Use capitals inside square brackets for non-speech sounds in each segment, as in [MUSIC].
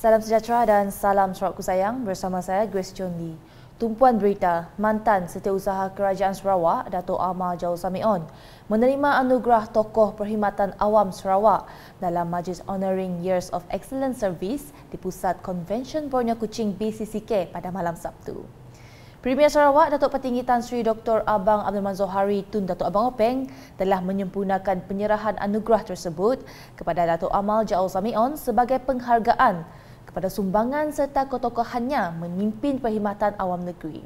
Salam sejahtera dan salam sorakku sayang bersama saya Grace Chun Lee. Tumpuan berita, mantan setiausaha Kerajaan Sarawak, Dato' Amal Jauh Samion, menerima anugerah tokoh perkhidmatan awam Sarawak dalam Majlis Honoring Years of Excellent Service di Pusat Convention Borneo Kuching BCCK pada malam Sabtu. Premier Sarawak, Datuk Petinggi Tan Sri Dr. Abang Abdul Manzo Hari Tun Datuk Abang Openg telah menyempurnakan penyerahan anugerah tersebut kepada Datuk Amal Jauh Samion sebagai penghargaan kepada sumbangan serta ketokohannya memimpin perkhidmatan awam negeri.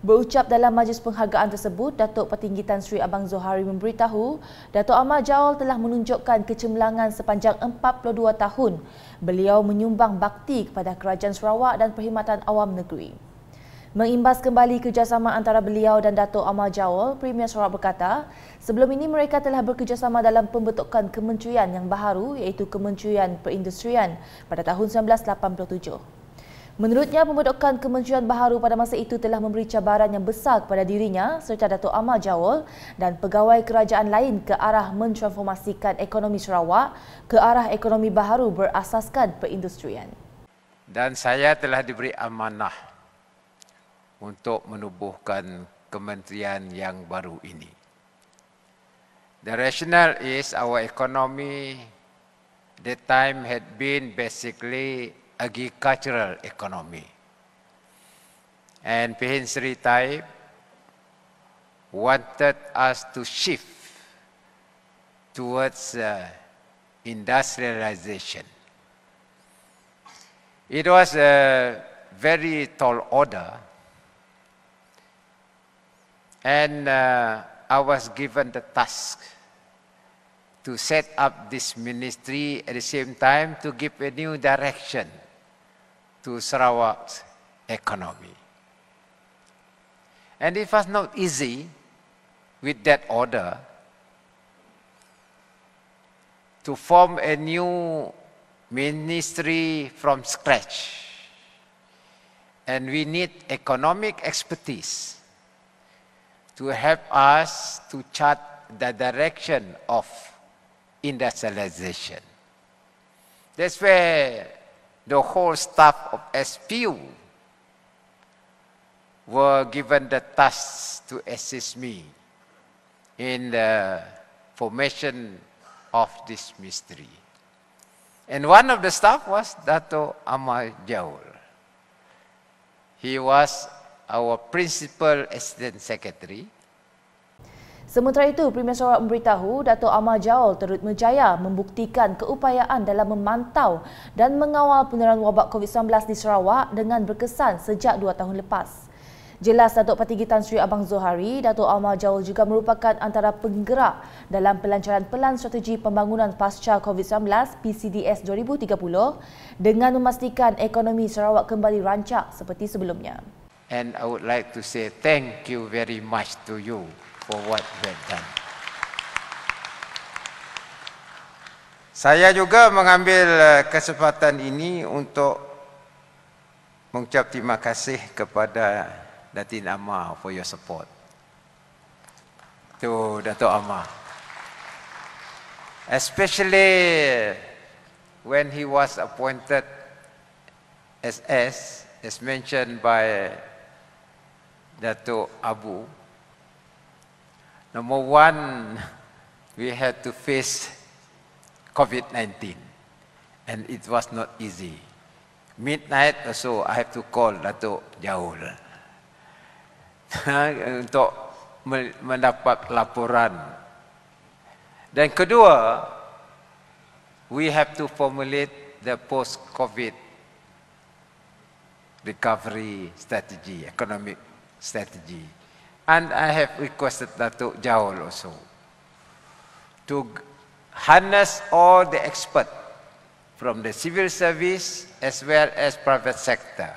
Berucap dalam majlis penghargaan tersebut, Datuk Petinggi Tan Sri Abang Zohari memberitahu, Datuk Amar Jawal telah menunjukkan kecemerlangan sepanjang 42 tahun. Beliau menyumbang bakti kepada Kerajaan Sarawak dan Perkhidmatan Awam Negeri. Mengimbas kembali kerjasama antara beliau dan Dato' Amal Jawal, Premier Sarawak berkata, sebelum ini mereka telah bekerjasama dalam pembentukan kementerian yang baharu iaitu Kementerian Perindustrian pada tahun 1987. Menurutnya, pembentukan kemencuan baharu pada masa itu telah memberi cabaran yang besar kepada dirinya serta Dato' Amal Jawol dan pegawai kerajaan lain ke arah mentransformasikan ekonomi Sarawak ke arah ekonomi baharu berasaskan perindustrian. Dan saya telah diberi amanah untuk menubuhkan kementerian yang baru ini. The rationale is our economy the time had been basically agricultural economy. And Pihin Sri Taib wanted us to shift towards uh, industrialization. It was a very tall order And uh, I was given the task to set up this ministry at the same time to give a new direction to Sarawak's economy. And it was not easy with that order to form a new ministry from scratch. And we need economic expertise. to help us to chart the direction of industrialization. That's where the whole staff of SPU were given the task to assist me in the formation of this mystery. And one of the staff was Dato Amal Jaul. He was our principal assistant secretary. Sementara itu, Premier Sarawak memberitahu Datuk Amar Jaul turut berjaya membuktikan keupayaan dalam memantau dan mengawal penularan wabak COVID-19 di Sarawak dengan berkesan sejak dua tahun lepas. Jelas Datuk Patigi Tan Sri Abang Zohari, Datuk Amal Jaul juga merupakan antara penggerak dalam pelancaran Pelan Strategi Pembangunan Pasca COVID-19 PCDS 2030 dengan memastikan ekonomi Sarawak kembali rancak seperti sebelumnya and I would like to say thank you very much to you for what you have done. Saya juga mengambil uh, kesempatan ini untuk mengucap terima kasih kepada Datin Amar for your support. To Datuk Amar. Especially when he was appointed as S, as mentioned by Datuk Abu. Number one, we had to face COVID-19. And it was not easy. Midnight or so, I have to call Datuk Jaul. [LAUGHS] untuk mendapat laporan. Dan kedua, we have to formulate the post-COVID recovery strategy, economic strategy. And I have requested to Jawal also to harness all the experts from the civil service as well as private sector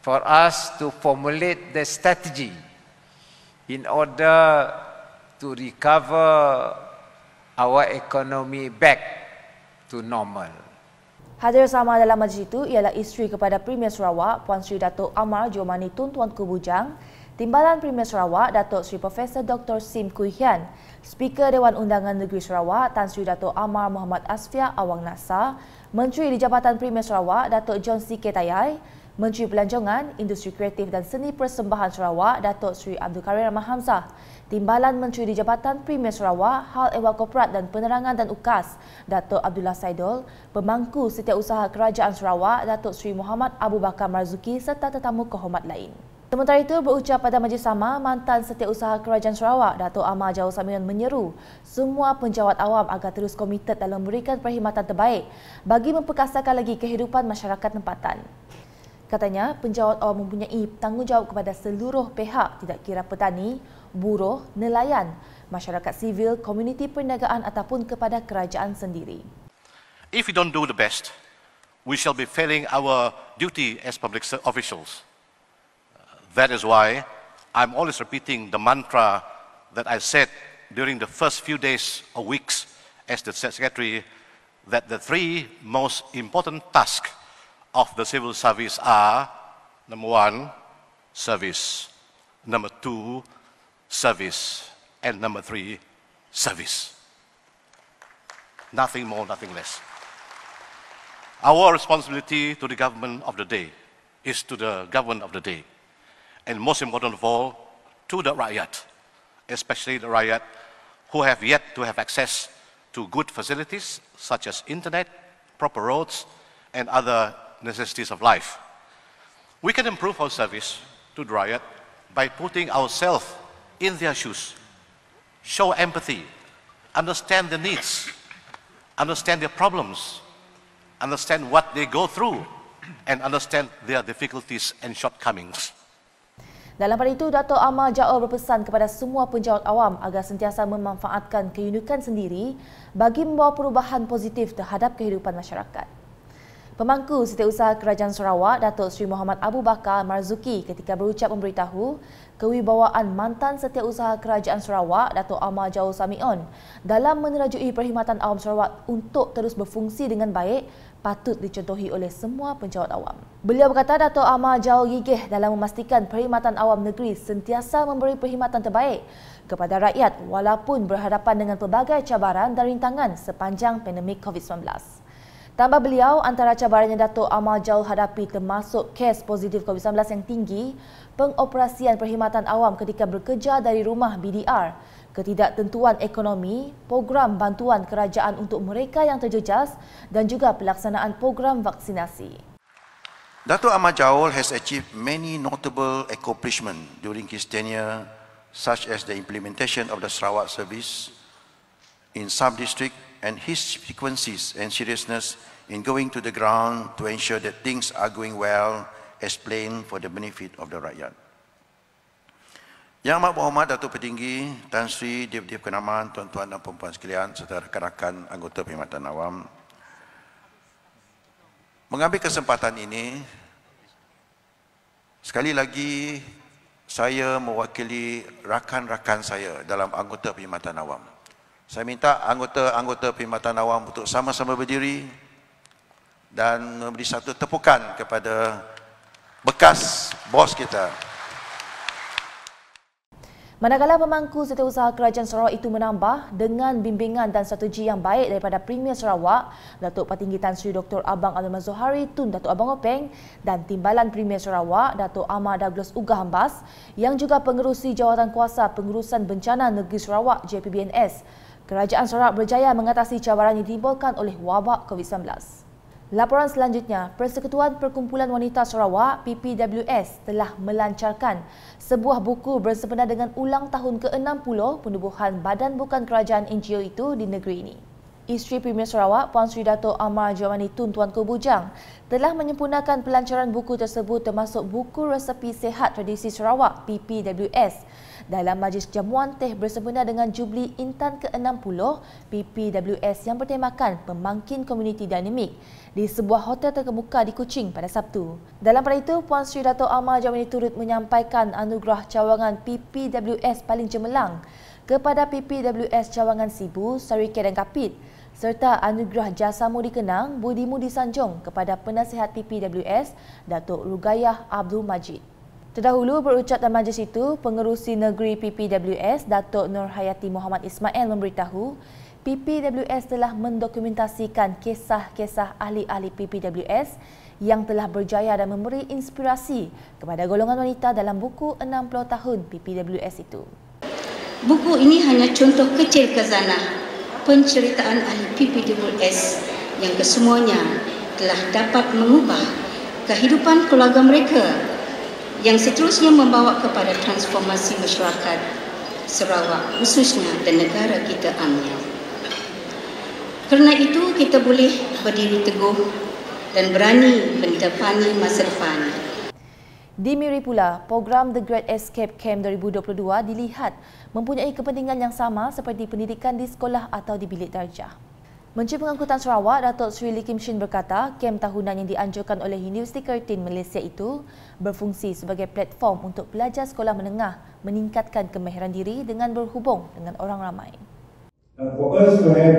for us to formulate the strategy in order to recover our economy back to normal. Hadir sama dalam majlis itu ialah isteri kepada Premier Sarawak, Puan Sri Datuk Amar Jomani Tun Tuan Kubujang, Timbalan Premier Sarawak, Datuk Sri Profesor Dr. Sim Kui Hian, Speaker Dewan Undangan Negeri Sarawak, Tan Sri Datuk Amar Muhammad Asfia Awang Nasa, Menteri di Jabatan Premier Sarawak, Datuk John C. Tayai, Menteri Pelancongan, Industri Kreatif dan Seni Persembahan Sarawak, Datuk Sri Abdul Karim Rahman Hamzah, Timbalan Menteri di Jabatan Premier Sarawak, Hal Ehwal Korporat dan Penerangan dan Ukas, Datuk Abdullah Saidol, Pemangku Setiausaha Kerajaan Sarawak, Datuk Sri Muhammad Abu Bakar Marzuki serta tetamu kehormat lain. Sementara itu, berucap pada majlis sama, mantan setiausaha Kerajaan Sarawak, Datuk Amar Jauh Samirun menyeru semua penjawat awam agar terus komited dalam memberikan perkhidmatan terbaik bagi memperkasakan lagi kehidupan masyarakat tempatan. Katanya, penjawat awam mempunyai tanggungjawab kepada seluruh pihak tidak kira petani, buruh, nelayan, masyarakat sivil, komuniti perniagaan ataupun kepada kerajaan sendiri. If we don't do the best, we shall be failing our duty as public officials. That is why I'm always repeating the mantra that I said during the first few days or weeks as the Secretary that the three most important tasks of the civil service are number one, service, number two, service, and number three, service. Nothing more, nothing less. Our responsibility to the government of the day is to the government of the day. And most important of all, to the riot, especially the riot who have yet to have access to good facilities such as internet, proper roads, and other necessities of life. We can improve our service to the riot by putting ourselves in their shoes, show empathy, understand their needs, understand their problems, understand what they go through, and understand their difficulties and shortcomings. Dalam pada itu, Dato' Amar Jaor berpesan kepada semua penjawat awam agar sentiasa memanfaatkan keunikan sendiri bagi membawa perubahan positif terhadap kehidupan masyarakat. Pemangku Setiausaha Kerajaan Sarawak, Datuk Sri Muhammad Abu Bakar Marzuki ketika berucap memberitahu kewibawaan mantan Setiausaha Kerajaan Sarawak, Datuk Amar Jau Samion dalam menerajui perkhidmatan awam Sarawak untuk terus berfungsi dengan baik patut dicontohi oleh semua penjawat awam. Beliau berkata Datuk Amar Jau gigih dalam memastikan perkhidmatan awam negeri sentiasa memberi perkhidmatan terbaik kepada rakyat walaupun berhadapan dengan pelbagai cabaran dan rintangan sepanjang pandemik COVID-19. Tambah beliau, antara cabaran yang Dato' Amal Jauh hadapi termasuk kes positif COVID-19 yang tinggi, pengoperasian perkhidmatan awam ketika bekerja dari rumah BDR, ketidaktentuan ekonomi, program bantuan kerajaan untuk mereka yang terjejas dan juga pelaksanaan program vaksinasi. Dato' Amal Jauh has achieved many notable accomplishments during his tenure such as the implementation of the Sarawak service in some district and his frequencies and seriousness in going to the ground to ensure that things are going well as planned for the benefit of the rakyat. Yang amat berhormat Datuk Petinggi, Tan Sri, Dib Dib Kenaman, Tuan-Tuan dan Puan-Puan sekalian serta rakan-rakan anggota Perkhidmatan Awam. Mengambil kesempatan ini, sekali lagi saya mewakili rakan-rakan saya dalam anggota Perkhidmatan Awam. Saya minta anggota-anggota perkhidmatan awam untuk sama-sama berdiri dan memberi satu tepukan kepada bekas bos kita. Manakala pemangku setiausaha kerajaan Sarawak itu menambah dengan bimbingan dan strategi yang baik daripada Premier Sarawak, Datuk Patinggi Tan Sri Dr. Abang Alman Zohari Tun Datuk Abang Openg dan Timbalan Premier Sarawak Datuk Ahmad Douglas Ugah Hambas yang juga pengerusi jawatan kuasa pengurusan bencana negeri Sarawak JPBNS Kerajaan Sarawak berjaya mengatasi cabaran yang ditimbulkan oleh wabak COVID-19. Laporan selanjutnya, Persekutuan Perkumpulan Wanita Sarawak PPWS telah melancarkan sebuah buku bersempena dengan ulang tahun ke-60 penubuhan badan bukan kerajaan NGO itu di negeri ini. Isteri Premier Sarawak, Puan Sri Dato Amar Jawani Tun Tuan Ku telah menyempurnakan pelancaran buku tersebut termasuk buku resepi sehat tradisi Sarawak PPWS dalam majlis jamuan teh bersebenar dengan Jubli Intan ke-60 PPWS yang bertemakan Pemangkin Komuniti Dinamik di sebuah hotel terkemuka di Kuching pada Sabtu. Dalam pada itu, Puan Sri Dato' Amal Jamani turut menyampaikan anugerah cawangan PPWS paling cemerlang kepada PPWS cawangan Sibu, Sarike dan Kapit serta anugerah kenang budi mudi sanjong kepada penasihat PPWS Datuk Rugayah Abdul Majid. Terdahulu berucap dalam majlis itu, Pengerusi Negeri PPWS Datuk Nur Hayati Muhammad Ismail memberitahu PPWS telah mendokumentasikan kisah-kisah ahli-ahli PPWS yang telah berjaya dan memberi inspirasi kepada golongan wanita dalam buku 60 tahun PPWS itu. Buku ini hanya contoh kecil kezanah penceritaan ahli PPWS yang kesemuanya telah dapat mengubah kehidupan keluarga mereka yang seterusnya membawa kepada transformasi masyarakat Sarawak khususnya dan negara kita amnya. Kerana itu kita boleh berdiri teguh dan berani mendepani masa depan. Miri pula, program The Great Escape Camp 2022 dilihat mempunyai kepentingan yang sama seperti pendidikan di sekolah atau di bilik darjah. Menteri Pengangkutan Sarawak, Datuk Sri Lee Kim Shin berkata, kem tahunan yang dianjurkan oleh Universiti Curtin Malaysia itu berfungsi sebagai platform untuk pelajar sekolah menengah meningkatkan kemahiran diri dengan berhubung dengan orang ramai. For us to have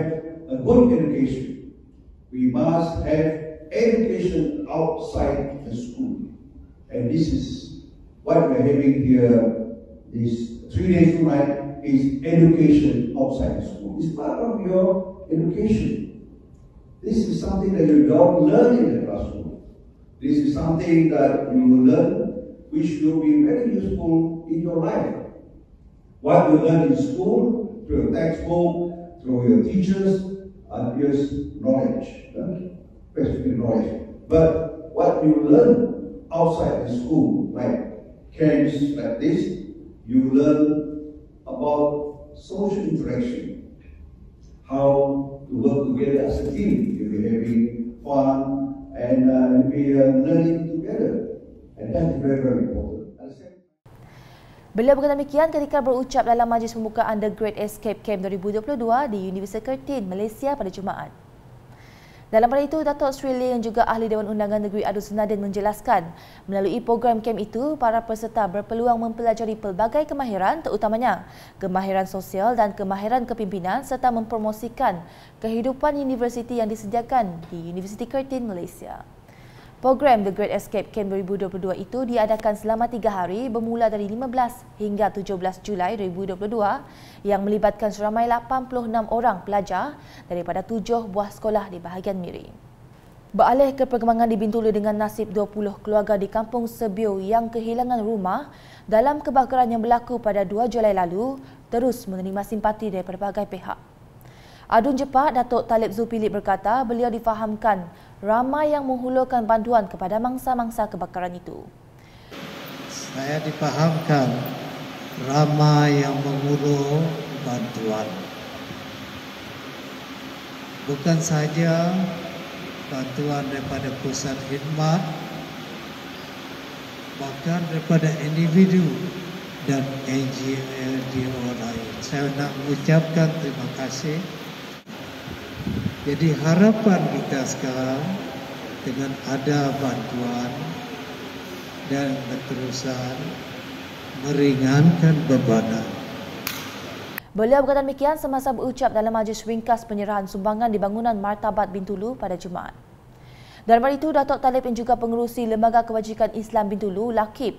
a good education, we must have education outside the school. And this is what we are having here this three days tonight is education outside the school. It's part of your education. This is something that you don't learn in the classroom. This is something that you will learn, which will be very useful in your life. What you learn in school, through your textbook, through your teachers, appears knowledge, basically knowledge. But what you learn outside the school, like camps like this, you learn about social interaction, how to work together as a team. You'll be having fun and uh, be uh, learning together. And that's very, very important. Beliau berkata demikian ketika berucap dalam majlis pembukaan The Great Escape Camp 2022 di Universiti Curtin, Malaysia pada Jumaat. Dalam pada itu, Datuk Sri Lee yang juga Ahli Dewan Undangan Negeri Adun Senadin menjelaskan, melalui program kem itu, para peserta berpeluang mempelajari pelbagai kemahiran terutamanya kemahiran sosial dan kemahiran kepimpinan serta mempromosikan kehidupan universiti yang disediakan di Universiti Curtin, Malaysia. Program The Great Escape Camp 2022 itu diadakan selama tiga hari bermula dari 15 hingga 17 Julai 2022 yang melibatkan seramai 86 orang pelajar daripada tujuh buah sekolah di bahagian Miri. Beralih ke perkembangan di Bintulu dengan nasib 20 keluarga di kampung Sebio yang kehilangan rumah dalam kebakaran yang berlaku pada 2 Julai lalu terus menerima simpati dari pelbagai pihak. Adun Jepak, Datuk Talib Zupilip berkata beliau difahamkan ramai yang menghulurkan bantuan kepada mangsa-mangsa kebakaran itu. Saya dipahamkan ramai yang menghulur bantuan. Bukan saja bantuan daripada pusat khidmat, bahkan daripada individu dan NGO lain. Saya nak mengucapkan terima kasih jadi harapan kita sekarang dengan ada bantuan dan keterusan meringankan beban. Beliau berkata demikian semasa berucap dalam majlis ringkas penyerahan sumbangan di bangunan Martabat Bintulu pada Jumaat. Daripada itu, Datuk Talib yang juga pengerusi Lembaga Kebajikan Islam Bintulu, Lakib,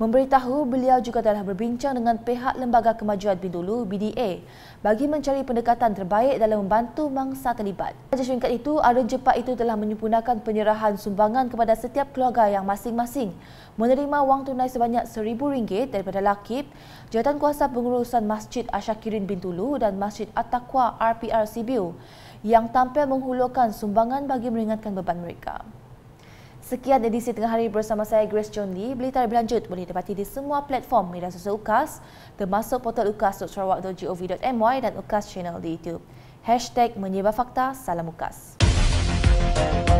memberitahu beliau juga telah berbincang dengan pihak Lembaga Kemajuan Bintulu, BDA, bagi mencari pendekatan terbaik dalam membantu mangsa terlibat. Pada syarikat itu, Arun Jepak itu telah menyempurnakan penyerahan sumbangan kepada setiap keluarga yang masing-masing menerima wang tunai sebanyak rm ringgit daripada Lakib, Jawatan Kuasa Pengurusan Masjid Ashakirin Bintulu dan Masjid at RPR Sibiu yang tampil menghulurkan sumbangan bagi meringankan beban mereka. Sekian edisi tengah hari bersama saya Grace John Lee. Berita lebih lanjut boleh dapati di semua platform media sosial UKAS termasuk portal ukas.sarawak.gov.my dan UKAS channel di YouTube. Hashtag Menyebar Fakta, Salam UKAS. Música